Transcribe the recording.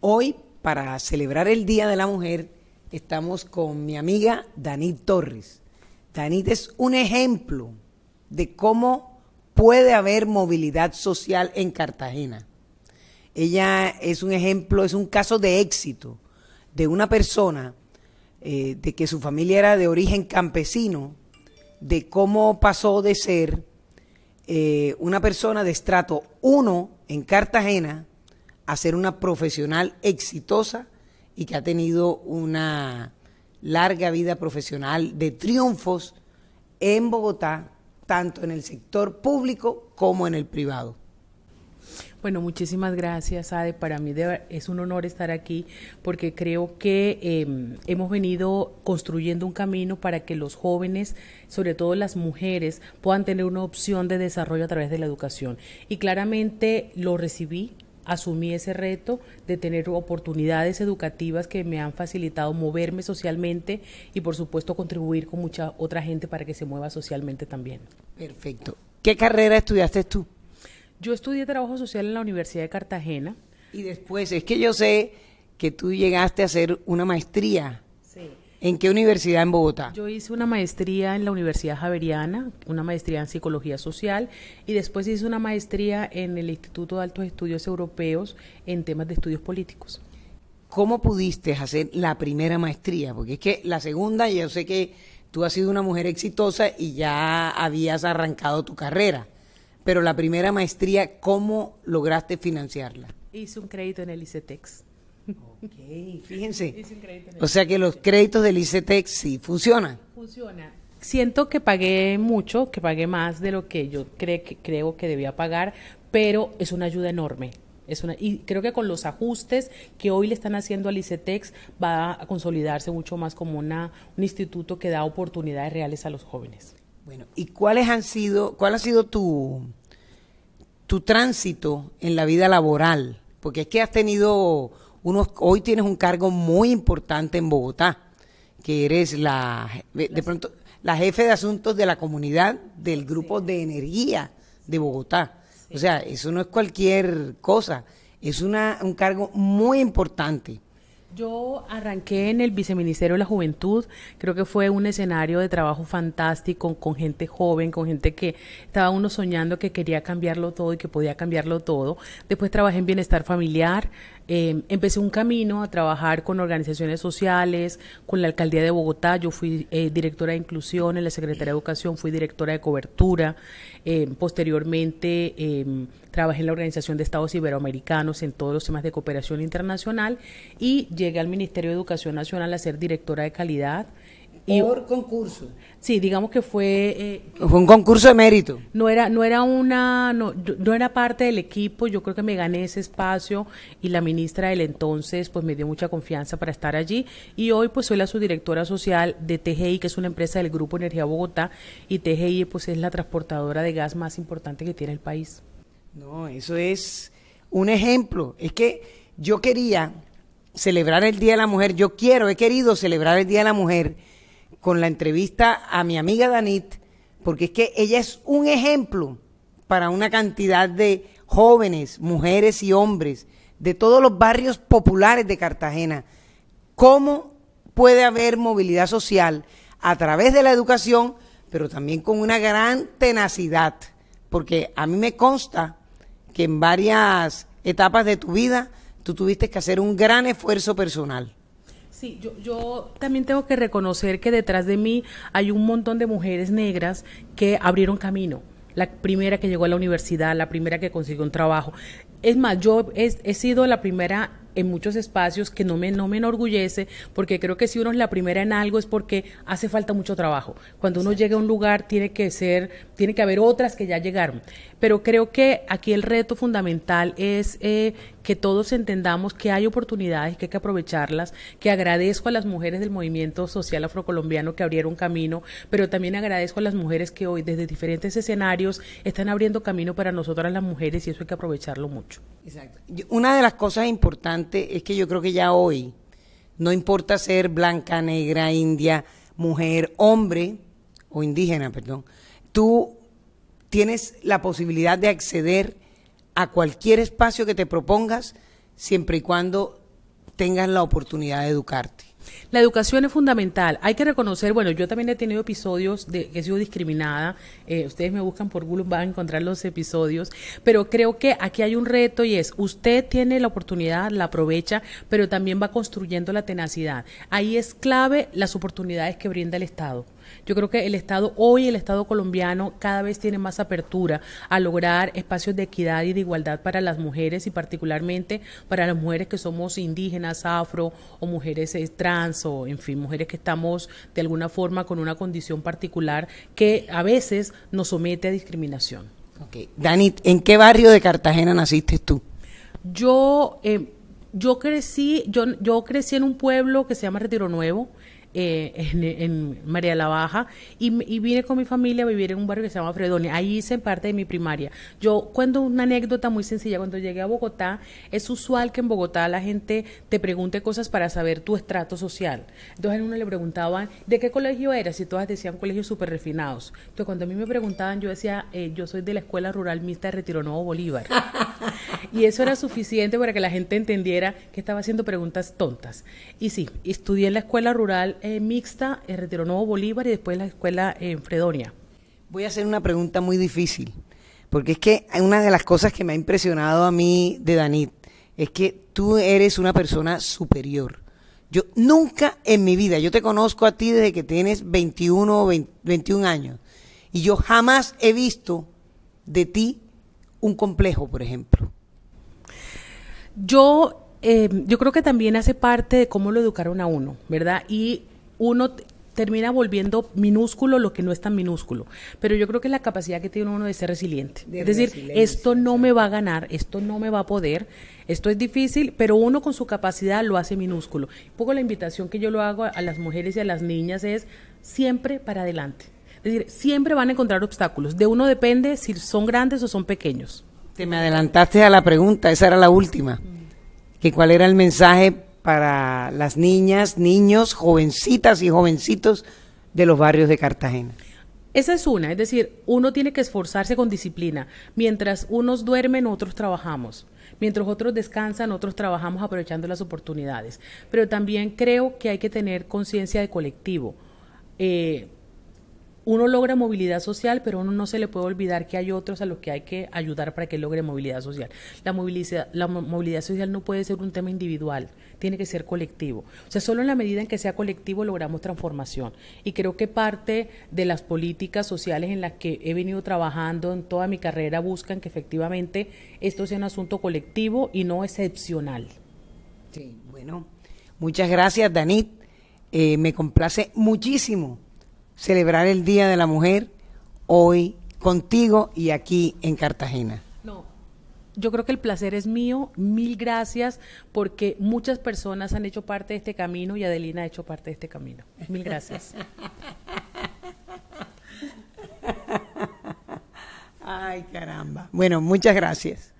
Hoy, para celebrar el Día de la Mujer, estamos con mi amiga Danit Torres. Danit es un ejemplo de cómo puede haber movilidad social en Cartagena. Ella es un ejemplo, es un caso de éxito de una persona eh, de que su familia era de origen campesino, de cómo pasó de ser eh, una persona de estrato 1 en Cartagena a ser una profesional exitosa y que ha tenido una larga vida profesional de triunfos en Bogotá, tanto en el sector público como en el privado. Bueno, muchísimas gracias, Ade. Para mí es un honor estar aquí porque creo que em, hemos venido construyendo un camino para que los jóvenes, sobre todo las mujeres, puedan tener una opción de desarrollo a través de la educación. Y claramente lo recibí asumí ese reto de tener oportunidades educativas que me han facilitado moverme socialmente y por supuesto contribuir con mucha otra gente para que se mueva socialmente también. Perfecto. ¿Qué carrera estudiaste tú? Yo estudié trabajo social en la Universidad de Cartagena. Y después, es que yo sé que tú llegaste a hacer una maestría ¿En qué universidad en Bogotá? Yo hice una maestría en la Universidad Javeriana, una maestría en psicología social y después hice una maestría en el Instituto de Altos Estudios Europeos en temas de estudios políticos. ¿Cómo pudiste hacer la primera maestría? Porque es que la segunda, yo sé que tú has sido una mujer exitosa y ya habías arrancado tu carrera, pero la primera maestría, ¿cómo lograste financiarla? Hice un crédito en el ICETEX. Ok, fíjense. O sea que los créditos del ICETEX sí funcionan. Funciona. Siento que pagué mucho, que pagué más de lo que yo que creo que debía pagar, pero es una ayuda enorme. Es una, y creo que con los ajustes que hoy le están haciendo al ICETEX va a consolidarse mucho más como una, un instituto que da oportunidades reales a los jóvenes. Bueno, ¿y cuáles han sido, cuál ha sido tu, tu tránsito en la vida laboral? Porque es que has tenido hoy tienes un cargo muy importante en Bogotá, que eres la, pronto, la jefe de asuntos de la comunidad del grupo de energía de Bogotá. O sea, eso no es cualquier cosa, es una, un cargo muy importante. Yo arranqué en el Viceministerio de la Juventud, creo que fue un escenario de trabajo fantástico con gente joven, con gente que estaba uno soñando que quería cambiarlo todo y que podía cambiarlo todo. Después trabajé en bienestar familiar, eh, empecé un camino a trabajar con organizaciones sociales, con la Alcaldía de Bogotá, yo fui eh, directora de inclusión en la Secretaría de Educación, fui directora de cobertura, eh, posteriormente em, trabajé en la Organización de Estados Iberoamericanos en todos los temas de cooperación internacional y llegué al Ministerio de Educación Nacional a ser directora de calidad. por concurso. Sí, digamos que fue eh, fue un concurso de mérito. No era no era una no, no, era parte del equipo, yo creo que me gané ese espacio y la ministra del entonces pues me dio mucha confianza para estar allí y hoy pues soy la subdirectora social de TGI, que es una empresa del grupo Energía Bogotá y TGI pues es la transportadora de gas más importante que tiene el país. No, eso es un ejemplo, es que yo quería celebrar el Día de la Mujer, yo quiero, he querido celebrar el Día de la Mujer con la entrevista a mi amiga Danit, porque es que ella es un ejemplo para una cantidad de jóvenes, mujeres y hombres de todos los barrios populares de Cartagena. ¿Cómo puede haber movilidad social a través de la educación, pero también con una gran tenacidad? Porque a mí me consta que en varias etapas de tu vida tú tuviste que hacer un gran esfuerzo personal. Sí, yo, también tengo que reconocer que detrás de mí hay un montón de mujeres negras que abrieron camino. La primera que llegó a la universidad, la primera que consiguió un trabajo. Es más, yo he, sido la primera en muchos espacios que no me, no me enorgullece, porque creo que si uno es la primera en algo es porque hace falta mucho trabajo. Cuando uno llega a un lugar tiene que ser, tiene que haber otras que ya llegaron. Pero creo que aquí el reto fundamental es eh, que todos entendamos que hay oportunidades, que hay que aprovecharlas, que agradezco a las mujeres del movimiento social afrocolombiano que abrieron camino, pero también agradezco a las mujeres que hoy desde diferentes escenarios están abriendo camino para nosotras las mujeres y eso hay que aprovecharlo mucho. Exacto. Una de las cosas importantes es que yo creo que ya hoy no importa ser blanca, negra, india, mujer, hombre o indígena, perdón. Tú tienes la posibilidad de acceder a cualquier espacio que te propongas, siempre y cuando tengas la oportunidad de educarte. La educación es fundamental. Hay que reconocer, bueno, yo también he tenido episodios de que he sido discriminada. Eh, ustedes me buscan por Google, van a encontrar los episodios. Pero creo que aquí hay un reto y es, usted tiene la oportunidad, la aprovecha, pero también va construyendo la tenacidad. Ahí es clave las oportunidades que brinda el Estado. Yo creo que el Estado, hoy el Estado colombiano cada vez tiene más apertura a lograr espacios de equidad y de igualdad para las mujeres y particularmente para las mujeres que somos indígenas, afro o mujeres eh, trans o en fin, mujeres que estamos de alguna forma con una condición particular que a veces nos somete a discriminación. Okay. Dani, ¿en qué barrio de Cartagena naciste tú? Yo... Eh, yo crecí, yo, yo crecí en un pueblo que se llama Retiro Nuevo, eh, en, María la Baja y, vine con mi familia a vivir en un barrio que se llama Fredonia. Ahí hice parte de mi primaria. Yo cuento una anécdota muy sencilla. Cuando llegué a Bogotá, es usual que en Bogotá la gente te pregunte cosas para saber tu estrato social. Entonces a uno le preguntaban, ¿de qué colegio eras? Y todas decían colegios súper refinados. Entonces cuando a mí me preguntaban, yo decía, eh, yo soy de la Escuela Rural Mixta de Retiro Nuevo Bolívar. y eso era suficiente para que la gente entendiera que estaba haciendo preguntas tontas. Y sí, estudié en la Escuela Rural eh, mixta en eh, Retiro Nuevo Bolívar y después la escuela eh, en Fredonia. Voy a hacer una pregunta muy difícil, porque es que una de las cosas que me ha impresionado a mí de Danit es que tú eres una persona superior. Yo nunca en mi vida, yo te conozco a ti desde que tienes 21 o 21 años, y yo jamás he visto de ti un complejo, por ejemplo. Yo, yo creo que también hace parte de cómo lo educaron a uno, ¿verdad? Y uno termina volviendo minúsculo lo que no es tan minúsculo. Pero yo creo que la capacidad que tiene uno de ser resiliente. es decir, esto no me va a ganar, esto no me va a poder, esto es difícil, pero uno con su capacidad lo hace minúsculo. Un poco la invitación que yo lo hago a, las mujeres y a las niñas es siempre para adelante. Es decir, siempre van a encontrar obstáculos. De uno depende si son grandes o son pequeños. Te me adelantaste a la pregunta, esa era la última. Mm. Que cuál era el mensaje para las niñas, niños, jovencitas y jovencitos de los barrios de Cartagena. Esa es una, es decir, uno tiene que esforzarse con disciplina. Mientras unos duermen, otros trabajamos. Mientras otros descansan, otros trabajamos aprovechando las oportunidades. Pero también creo que hay que tener conciencia de colectivo. Eh, uno logra movilidad social, pero uno no se le puede olvidar que hay otros a los que hay que ayudar para que logre movilidad social. La movilidad, la movilidad social no puede ser un tema individual, tiene que ser colectivo. O sea, solo en la medida en que sea colectivo logramos transformación. Y creo que parte de las políticas sociales en las que he venido trabajando en toda mi carrera buscan que efectivamente esto sea un asunto colectivo y no excepcional. Sí, bueno, muchas gracias, Danit. Eh, me complace muchísimo celebrar el Día de la Mujer hoy contigo y aquí en Cartagena? No, yo creo que el placer es mío. Mil gracias porque muchas personas han hecho parte de este camino y Adelina ha hecho parte de este camino. Mil gracias. Ay, caramba. Bueno, muchas gracias.